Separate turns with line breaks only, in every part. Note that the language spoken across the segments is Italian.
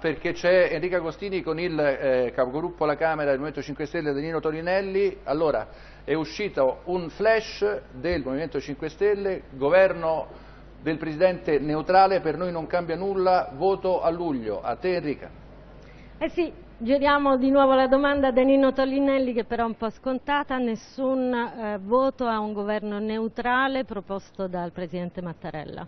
Perché c'è Enrico Agostini con il eh, capogruppo alla Camera del Movimento 5 Stelle Danilo Torinelli, allora è uscito un flash del Movimento 5 Stelle, governo del Presidente neutrale, per noi non cambia nulla, voto a luglio. A te Enrica.
Eh sì, giriamo di nuovo la domanda a Danilo Tolinelli che però è un po' scontata, nessun eh, voto a un governo neutrale proposto dal Presidente Mattarella.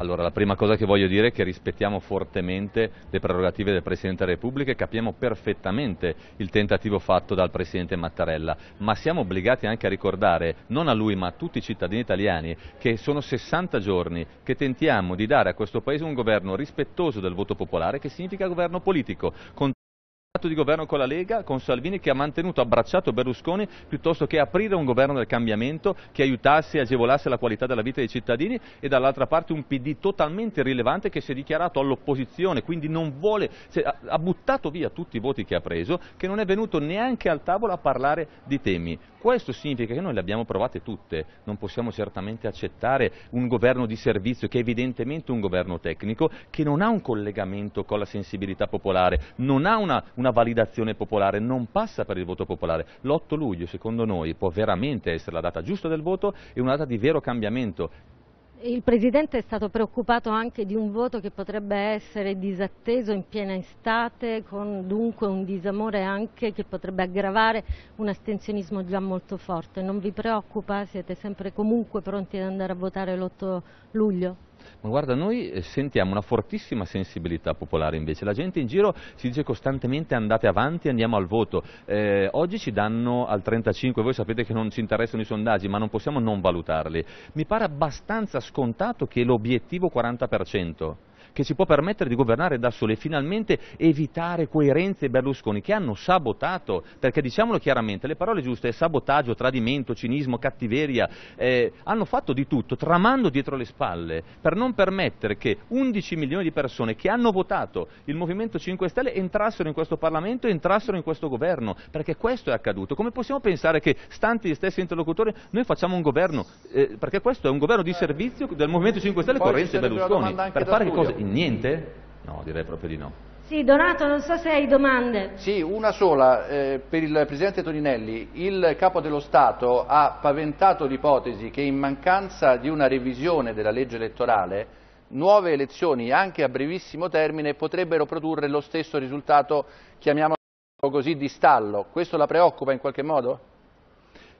Allora, la prima cosa che voglio dire è che rispettiamo fortemente le prerogative del Presidente della Repubblica e capiamo perfettamente il tentativo fatto dal Presidente Mattarella, ma siamo obbligati anche a ricordare, non a lui ma a tutti i cittadini italiani, che sono 60 giorni che tentiamo di dare a questo Paese un governo rispettoso del voto popolare, che significa governo politico di governo con la Lega, con Salvini che ha mantenuto abbracciato Berlusconi piuttosto che aprire un governo del cambiamento che aiutasse e agevolasse la qualità della vita dei cittadini e dall'altra parte un PD totalmente irrilevante che si è dichiarato all'opposizione, quindi non vuole, cioè, ha buttato via tutti i voti che ha preso, che non è venuto neanche al tavolo a parlare di temi. Questo significa che noi le abbiamo provate tutte, non possiamo certamente accettare un governo di servizio che è evidentemente un governo tecnico, che non ha un collegamento con la sensibilità popolare, non ha una una validazione popolare, non passa per il voto popolare. L'8 luglio, secondo noi, può veramente essere la data giusta del voto e una data di vero cambiamento.
Il Presidente è stato preoccupato anche di un voto che potrebbe essere disatteso in piena estate, con dunque un disamore anche che potrebbe aggravare un astensionismo già molto forte. Non vi preoccupa? Siete sempre comunque pronti ad andare a votare l'8 luglio?
Ma guarda, noi eh, sentiamo una fortissima sensibilità popolare invece, la gente in giro si dice costantemente andate avanti, andiamo al voto, eh, oggi ci danno al 35, voi sapete che non ci interessano i sondaggi, ma non possiamo non valutarli, mi pare abbastanza scontato che l'obiettivo 40% che si può permettere di governare da sole e finalmente evitare quei Renzi e Berlusconi che hanno sabotato, perché diciamolo chiaramente, le parole giuste, sabotaggio, tradimento, cinismo, cattiveria, eh, hanno fatto di tutto, tramando dietro le spalle, per non permettere che 11 milioni di persone che hanno votato il Movimento 5 Stelle entrassero in questo Parlamento e entrassero in questo governo, perché questo è accaduto. Come possiamo pensare che, stanti gli stessi interlocutori, noi facciamo un governo, eh, perché questo è un governo di servizio del Movimento 5 Stelle con Renzi e Berlusconi, per fare che cosa? in niente? No, direi proprio di no.
Sì, Donato, non so se hai domande.
Sì, una sola eh, per il Presidente Toninelli. Il Capo dello Stato ha paventato l'ipotesi che in mancanza di una revisione della legge elettorale nuove elezioni anche a brevissimo termine potrebbero produrre lo stesso risultato, chiamiamolo così, di stallo. Questo la preoccupa in qualche modo?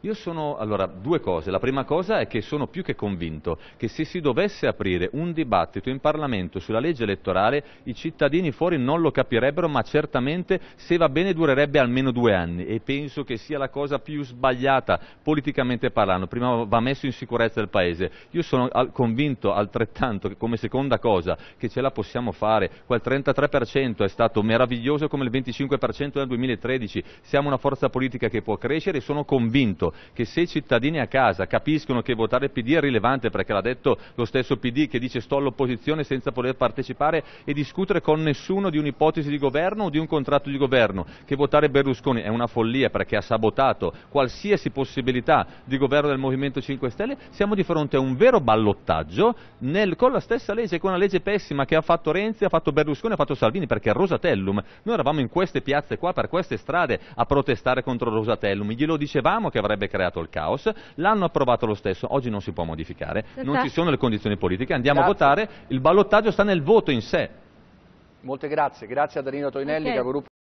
Io sono, allora, due cose. La prima cosa è che sono più che convinto che se si dovesse aprire un dibattito in Parlamento sulla legge elettorale, i cittadini fuori non lo capirebbero, ma certamente se va bene durerebbe almeno due anni e penso che sia la cosa più sbagliata politicamente parlando. Prima va messo in sicurezza il Paese. Io sono al convinto altrettanto che come seconda cosa che ce la possiamo fare. Quel 33% è stato meraviglioso come il 25% nel 2013. Siamo una forza politica che può crescere e sono convinto che se i cittadini a casa capiscono che votare PD è rilevante perché l'ha detto lo stesso PD che dice sto all'opposizione senza voler partecipare e discutere con nessuno di un'ipotesi di governo o di un contratto di governo, che votare Berlusconi è una follia perché ha sabotato qualsiasi possibilità di governo del Movimento 5 Stelle, siamo di fronte a un vero ballottaggio nel, con la stessa legge, con una legge pessima che ha fatto Renzi, ha fatto Berlusconi, ha fatto Salvini perché Rosatellum, noi eravamo in queste piazze qua, per queste strade a protestare contro Rosatellum, glielo dicevamo che avrebbe avrebbe creato il caos, l'hanno approvato lo stesso, oggi non si può modificare, non ci sono le condizioni politiche, andiamo grazie. a votare, il ballottaggio sta nel voto in sé.
Molte grazie, grazie a Danilo Toinelli, okay. capogruppo.